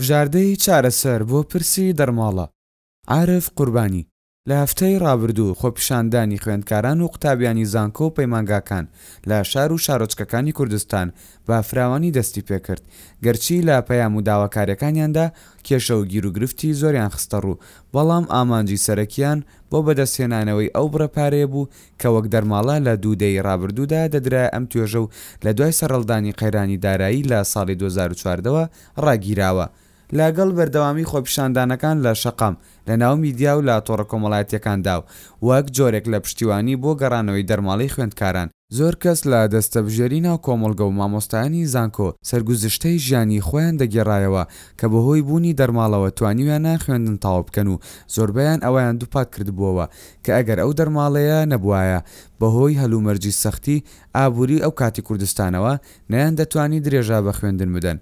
بژاردەی چارەسەر بۆ پرسی دەرماڵە عرف قوربانی لە هەفتەی ڕابردوو خۆپیشاندانی خوێندکاران و قوتابیانی زانکۆ و پەیمانگاکان لە شار و شارۆچکەکانی کوردستان با فراوانی دەستی پێکرد گەرچی لە پەیام و داواکاریەکانیاندا کێشە و گیرروگرفتی زۆریان خستە ڕوو بەڵام ئامانجی سەرەکیان بۆ بەدەستێنانەوەی ئەو بڕەپارەیە بوو کە وەک دەرماڵە لە دوودەی ڕابردوودا دەدرا ئەم توێژە و لە دوای سەرڵدانی قەیرانی دارایی لە ساڵی 2004ەوە ڕاگیراوە. لاگەڵ بەردەوامی خۆپیشاندانەکان لە شەقام لە ناو میدیا و لا تۆڕە کۆمەڵایەتەکاندا و وەک جۆرێک لە پشتیوانی بۆ گەڕانەوەی دەرماڵی خوێندکاران زۆر کەس لە دەستەبژێری ناو کۆمەلگە و مامۆستایانی زانکۆ سرگوزشتەی ژیانی خۆیان دەگێڕایەوە کە بەهۆی بوونی دەرماڵەوە توانیویانە خوێندن تاو بکەن و زۆربیان ئەویان دووپات کردبووەوە کە ئەگەر ئەو دەرماڵەیە نەبوایە بەهۆی هەلومەرجی سەختی ئابووری ئەو کاتی کوردستانەوە نەیان دەتوانی درێژا بە خوێندن بدەن.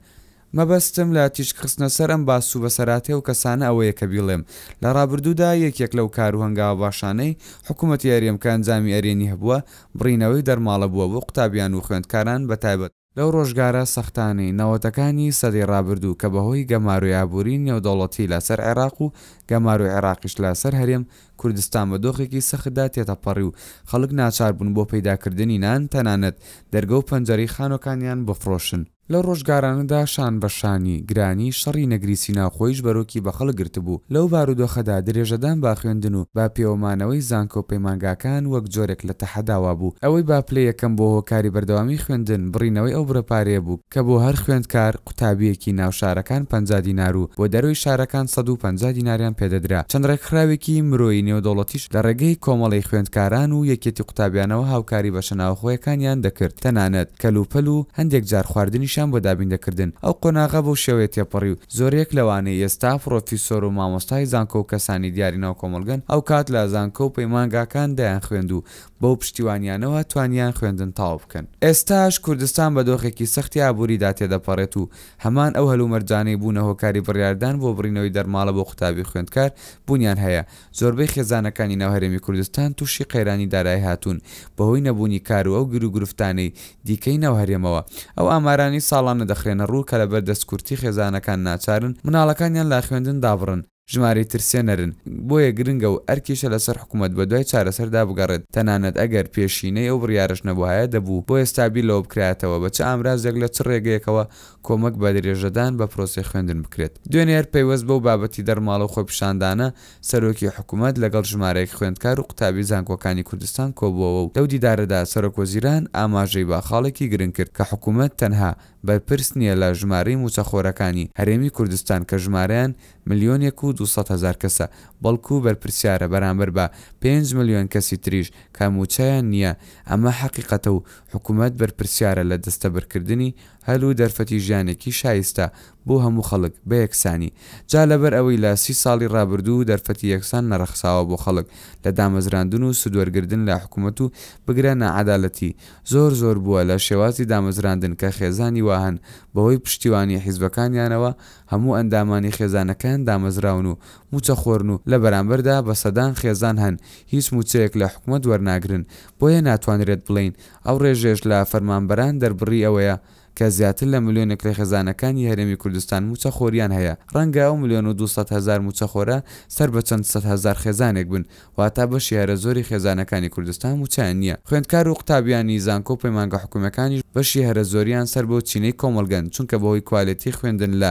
مەبەستم لە تیشخستنە سەر ئەم باس و بەسەراتێ و کەسانە ئەوەیە کە بیڵێم لە ڕابردوودا یەکێک لەو کار و هەنگاوە باشانەی حکوومەتی یاریمکان جامی ئەرێنی هەبووە بڕینەوەی دەرماڵە بووە بۆ قوتابیان و خوێندکاران بە تایبەت لەو ڕۆژگارە سەختانی نەوەتەکانی سەدی ڕابردوو کە بەهۆی گەمارویابووری نێودەوڵەتی لەسەر عێراق و گەمار و عێراقیش لەسەر هەرێم کوردستان بە دۆخێکی سەخدا تێتەپەڕی و خەڵک ناچار بوون بۆ پەیداکردنی نان تەنانەت دەرگە و پەنجەری خانۆکانیان بفرۆشن لە ڕۆژگارانەدا شان بەشانی گرانی شەڕی نەگریسی ناخۆیش بەرۆکی بەخەڵ گرتبوو لەو بارودۆخەدا درێژەدان با خوێندن و با پێوەمانەوەی زانکۆ پەیمانگاکان وەک جۆرێک لە تەحەداوا بوو ئەوەی باپلی یەکەم بۆ هۆکاری بەردەوامی خوێندن بڕینەوەی ئەو برەپارێ بوو کە بۆ هەر خوێندکار قوتابیەکی ناوشارەکان پنجدینار و بۆ دەروی شارەکان 150 دیناریان پێدەدرا چەند ڕێکخراوێکی مرۆی نێودەوڵەتیش لە ڕێگەی کۆمەڵی خوێندکاران و یەکێتی قوتابیانەوە هاوکاری بەشەناوخۆیەکانیان دەکرد تەنانەت کەلوپەل و هەندێک جار خواردنی ئیشان بۆ دابیندەکردن ئەو قۆناغا بەو شێوەیە تێپەڕی و زۆرێک لەوانەیە ئێستا پرۆفیسۆر و مامۆستای زانکۆ و کەسانی دیارینەوە کۆمەلگەن ئەو کات لە زانکۆ و پەیمانگاکان دایان خوێند و بەو پشتیوانیانەوە توانیان خوێندن تاو بکەن ئێستاش کوردستان بە دۆخێکی سەختی ئابووریدا تێدەپەڕێت و هەمان ئەو هەلومەرجانەی بوونە هۆکاری بڕاردان بۆ بڕینەوەی دەرماڵە بۆ قوتابی خوێندکار بوونیان هەیە زۆربەی خێزانەکانی ناوهرێمی کوردستان تووشی قەیرانی دارای هاتوون بەهۆی نەبوونی کار و ئەو گرو گرفتانەی دیکەی ناوهرێمەوە ئەو ئامارانی ساڵانە دەخرێنە ڕوو کە لە بەردەستکورتی خێزانەکان ناچارن مناڵەکانیان لا خوێندن دابڕن ژماری ترسێنەرن بۆیە گرنگە و ئەرکیشە لەسەر حکوومەت بە دوای چارەسەردا بگەڕێت تەنانەت ئەگەر پێشینەی ئەو بڕیارش نەبووایە دەبوو بۆ ئێستابی لەوە بکراتەوە بە چ ئامرازێک لە چ ڕێگەیەکەوە کۆمەک بە درێژەدان بە پرۆسی خوێندن بکرێت دوێنێر پیوەست بەو بابەتی دەرماڵ و خۆپشاندانە سەرۆکی حکوومەت لەگەڵ ژمارەیەک خوێندکار و قوتابی زانکۆکانی کوردستان کۆبووەوە و لەو دیدارەدا سەرۆکۆزیران ئاماژەی باخاڵێکی گرنگ کرد کە حکوومەت تەنها بەرپرس نییە لە ژمارەی موچەخۆرەکانی هەرێمی کوردستان کە ژمارەیان ملیۆنێک و 200هزار کەسە بەڵکو بەرپرسیارە بەرامبەر بە 5 ملیۆن کەسی تریش کاموچیان نییە ئەمە حەقیقەتە و حکوومەت بەرپرسیارە لە دەستەبەرکردنی هەلو دەرفەتی ژیانێکی شایستە بۆ هەموو خەڵک بە یەکسانی جا لەبەر ئەوەی لە سی ساڵی ڕابردوو دەرفەتی یەکسان نەرەخساوە بۆ خەڵک لە دامەزراندن و سودوەرگردن لە حکوومەت و بگرە نەعادالەتی زۆر زۆر بووە لە شێوازی دامەزراندن کە خێزانی واهن بەوەی پشتیوانی حیزبەکانیانەوە هەموو ئەندامانی خێزانەکان دامەزراون و موچەخۆرن و لە بەرامبەردا بە سەدان خێزان هەن هیچ موچەیەک لە حکوومەت وەرناگرن بۆیە ناتوانرێت بڵین ئەو ڕێژێش لە فەرمانبەران دەربڕی ئەوەیە کە زیاتر لە ملیۆنێک لە خێزانەکانی هەرێمی کوردستان موچە خۆریان هەیە ڕەنگە ئەو میلیۆن و 200 هزار موچەخۆرە سەر بە چەند هزار خێزانێک بن واتا بە شیارە زۆری خێزانەکانی کوردستان موچیان نییە خوێندکار و قوتابیانی زانکۆ پەیمانگە حکوومەکانی بەشی هەرە زۆریان سەر بۆ چینەی کۆمەلگەن چونکە بەهۆی کوالەتی خوێندن لە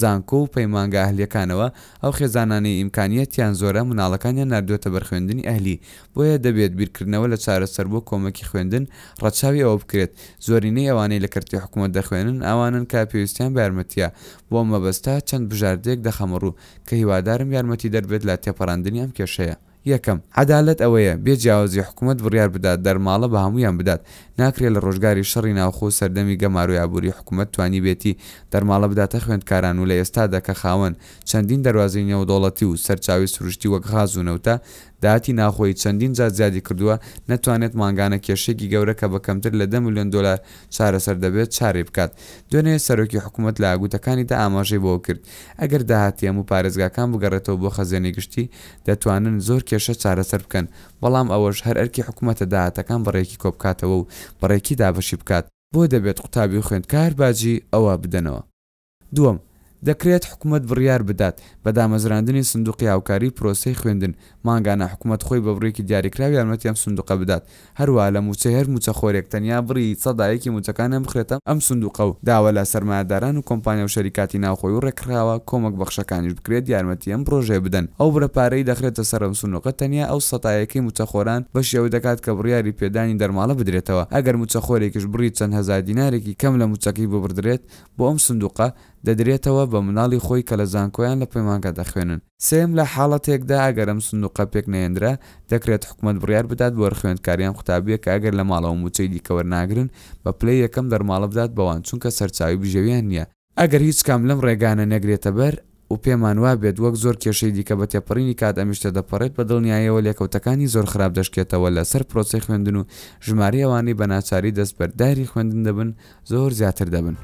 زانکۆ و پەیمانگە ئەهلیەکانەوە ئەو خێزانانی ئیمکانیەتیان زۆرە مناڵەکانیان نردوێتە بەرخێندنی ئەهلی بۆیە دەبێت بیرکردنەوە لە چارەسەر بۆ کۆمەکی خوێندن ڕەچاوی ئەوە بکرێت زۆرینەی ئەوانەی لە کردی حکوومەت دەخوێنن ئەوانن کا پێویستیان بەرمەتیە بۆ مەبەستا چەند بژاردێک دەخەمەڕوو کە هیوادارم یارمەتی دەربێت لە تێپەڕاندنیام کێشەیە. یەکەم عدالت ئەوەیە بێجیاوازی حکوومەت بڕیار بدات دەرماڵە بە هەمویان بدات ناکرێت لە ڕۆژگاری شەڕی ناوخۆ سەردەمی گەماروی ئابووری حکوومەت توانی بێتی دەرماڵە بداتە خوێندکاران و لە ئێستادا کە خاوەن چەندین دەواازی نێودۆڵەتی و سەرچاوی سروشتی وەک غاز و نەوتە داهاتی ناخۆی چەندین جات زیادی کردووە نەتوانێت ماگانە کێشێکی گەورە کە بە کەمتر لە 10 میلیۆن دلار چارەسەر دەبێت چارێ بکات دوێنێ سەرۆکی حکوومەت لە ئاگوتەکانی تا ئاماژەی بۆ کرد ئەگەر داهاتی هەموو پارێزگاکان بگەڕێتەوە بۆ خەزێنی گشتی دەتوانن زۆر کێشە چارەسەر بکەن بەڵام ئەوەش هەر ئەرکی حکوومەتە داهاتەکان بەڕێکی کۆبکاتەوە و بەڕێکی دابەشی بکات بۆ دەبێت قوتابی خوێندکار باجی ئەوە بدەنەوە دووەم دەکرێت حکوومەت بڕیار بدات بە دامەزراندنی سندوقی هاوکاری پرۆسی خوێندن ماگانە حکوومەت خۆی بە بڕێکی دیاریکراوی یارمەتیان سندوقە بدات هەروە لە موچە هەر موچە خۆرێک تەنیا بڕی سەدایەکی موچەکانم بخرێتم ئەم سندوقە و داوا لە سەرمایداران و کۆمپانیا و شەریکاتی ناوخۆی و ڕێکراوە کۆمەک بەخشەکانیش بکرێت یارمەتی ئەم پرۆژێ بدەن ئەو برەپارەی دەخرێتە سەرم سنوقە تەنیا ئەو سەتایەکەی موچەخۆران بەشیەوە دەکات کە بڕیاری پێدانی دەرماڵە بدرێتەوە ئەگەر موچەخۆرێکیش بڕی چەند هزار دینارێکی کەم لە موچەکەی ببدرێت بۆ ئەم سندوقە دەدرێتەوە بە مناڵی خۆی کە لە زانکۆیان لە پەیمانگە دەخوێنن سێم لە حاڵەتێکدا ئەگەرم سندوقە پێک نێنرا دەکرێت حکوومەت بڕیار بدات بۆ خوێندکاریان قوتابیە کە ئەگەر لە ماڵەوە موچەی دیکەوەرناگرن بە پلەی یەکەم دەرماڵە بدات بەوان چونکە سەرچاوی بژێویان نییە ئەگەر هیچ کام لەم ڕێگانە نەگرێتە بەر و پێمانوا بێت وەک زۆر کێشەی دیکە بە تێپەڕینی کات ئەمیشتە دەپەڕێت بە دڵنیایەوە لێکەوتەکانی زۆر خراپ دەشکێتەوە لەسەر پرۆسی خوێندن و ژماری ئەوانەی بە ناچاری دەست بەرداری خوێندن دەبن زۆر زیاتر دەبن.